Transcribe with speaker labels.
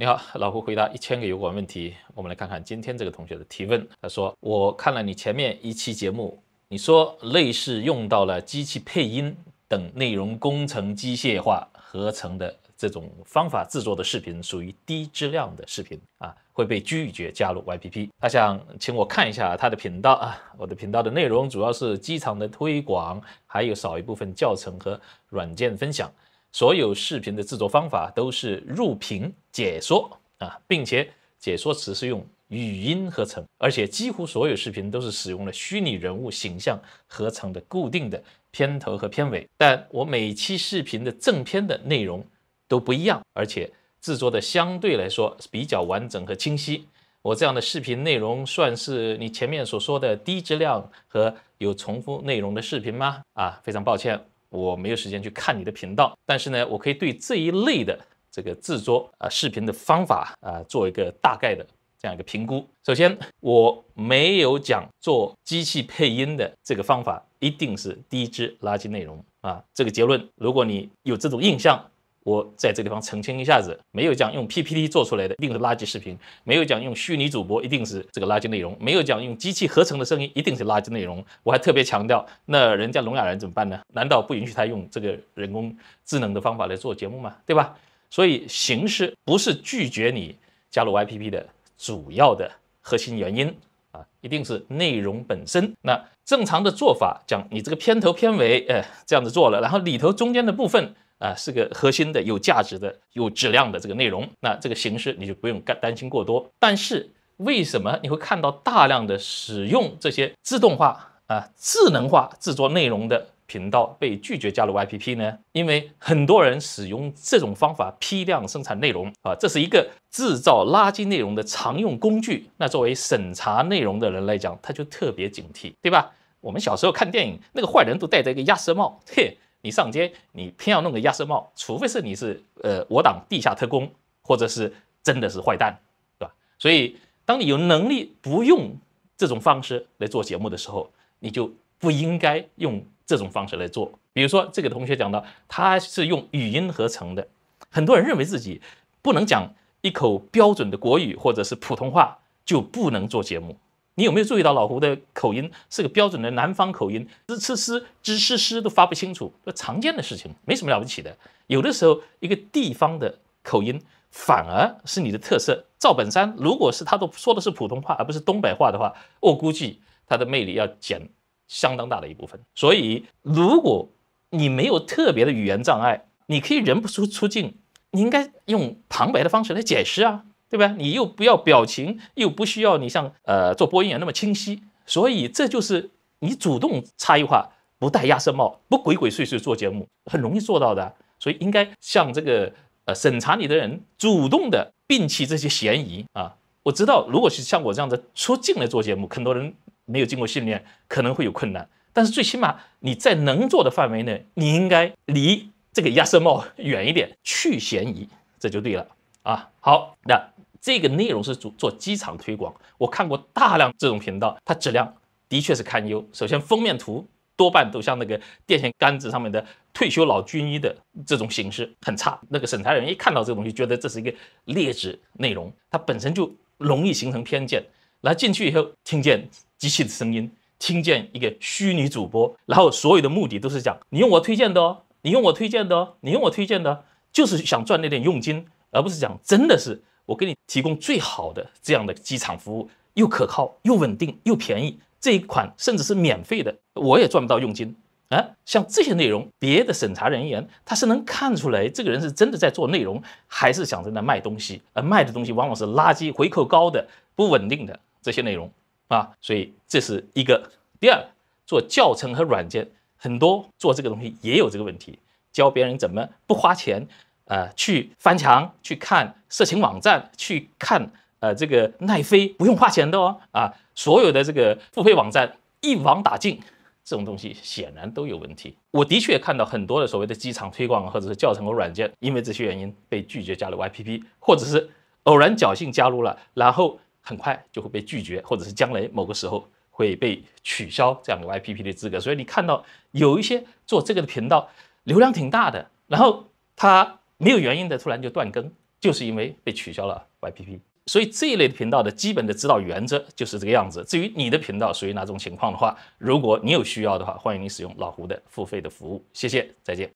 Speaker 1: 你好，老胡回答一千个有关问题。我们来看看今天这个同学的提问。他说：“我看了你前面一期节目，你说类似用到了机器配音等内容工程机械化合成的这种方法制作的视频，属于低质量的视频啊，会被拒绝加入 YPP。”他想请我看一下他的频道啊。我的频道的内容主要是机场的推广，还有少一部分教程和软件分享。所有视频的制作方法都是入屏解说啊，并且解说词是用语音合成，而且几乎所有视频都是使用了虚拟人物形象合成的固定的片头和片尾。但我每期视频的正片的内容都不一样，而且制作的相对来说比较完整和清晰。我这样的视频内容算是你前面所说的低质量和有重复内容的视频吗？啊，非常抱歉。我没有时间去看你的频道，但是呢，我可以对这一类的这个制作啊视频的方法啊做一个大概的这样一个评估。首先，我没有讲做机器配音的这个方法，一定是低质垃圾内容啊，这个结论。如果你有这种印象。我在这个地方澄清一下子，没有讲用 PPT 做出来的一定是垃圾视频，没有讲用虚拟主播一定是这个垃圾内容，没有讲用机器合成的声音一定是垃圾内容。我还特别强调，那人家聋哑人怎么办呢？难道不允许他用这个人工智能的方法来做节目吗？对吧？所以形式不是拒绝你加入 YPP 的主要的核心原因啊，一定是内容本身。那正常的做法，讲你这个片头片尾，哎，这样子做了，然后里头中间的部分。啊，是个核心的、有价值的、有质量的这个内容，那这个形式你就不用担担心过多。但是为什么你会看到大量的使用这些自动化啊、智能化制作内容的频道被拒绝加入 YPP 呢？因为很多人使用这种方法批量生产内容啊，这是一个制造垃圾内容的常用工具。那作为审查内容的人来讲，他就特别警惕，对吧？我们小时候看电影，那个坏人都戴着一个鸭舌帽，嘿。你上街，你偏要弄个鸭舌帽，除非是你是呃我党地下特工，或者是真的是坏蛋，对吧？所以，当你有能力不用这种方式来做节目的时候，你就不应该用这种方式来做。比如说，这个同学讲到，他是用语音合成的。很多人认为自己不能讲一口标准的国语或者是普通话，就不能做节目。你有没有注意到老胡的口音是个标准的南方口音？之、s 之、s 之都发不清楚，这常见的事情，没什么了不起的。有的时候，一个地方的口音反而是你的特色。赵本山如果是他都说的是普通话，而不是东北话的话，我估计他的魅力要减相当大的一部分。所以，如果你没有特别的语言障碍，你可以人不出出镜，你应该用旁白的方式来解释啊。对吧？你又不要表情，又不需要你像呃做播音员那么清晰，所以这就是你主动差异化，不戴鸭舌帽，不鬼鬼祟祟做节目，很容易做到的。所以应该像这个呃审查你的人，主动的摒弃这些嫌疑啊。我知道，如果是像我这样的出镜来做节目，很多人没有经过训练，可能会有困难。但是最起码你在能做的范围内，你应该离这个鸭舌帽远一点，去嫌疑，这就对了啊。好，那。这个内容是做做机场推广，我看过大量这种频道，它质量的确是堪忧。首先封面图多半都像那个电线杆子上面的退休老军医的这种形式，很差。那个审查人一看到这个东西，觉得这是一个劣质内容，它本身就容易形成偏见。来进去以后，听见机器的声音，听见一个虚拟主播，然后所有的目的都是讲你用我推荐的哦，你用我推荐的哦，你用我推荐的，就是想赚那点佣金，而不是讲真的是。我给你提供最好的这样的机场服务，又可靠又稳定又便宜，这一款甚至是免费的，我也赚不到佣金啊！像这些内容，别的审查人员他是能看出来，这个人是真的在做内容，还是想在那卖东西？而卖的东西往往是垃圾、回扣高的、不稳定的这些内容啊！所以这是一个。第二，做教程和软件很多做这个东西也有这个问题，教别人怎么不花钱。呃，去翻墙去看色情网站，去看呃这个奈飞不用花钱的哦啊，所有的这个付费网站一网打尽，这种东西显然都有问题。我的确看到很多的所谓的机场推广或者是教程和软件，因为这些原因被拒绝加入 YPP，或者是偶然侥幸加入了，然后很快就会被拒绝，或者是将来某个时候会被取消这样的 YPP 的资格。所以你看到有一些做这个的频道流量挺大的，然后他。没有原因的突然就断更，就是因为被取消了 YPP。所以这一类的频道的基本的指导原则就是这个样子。至于你的频道属于哪种情况的话，如果你有需要的话，欢迎你使用老胡的付费的服务。谢谢，再见。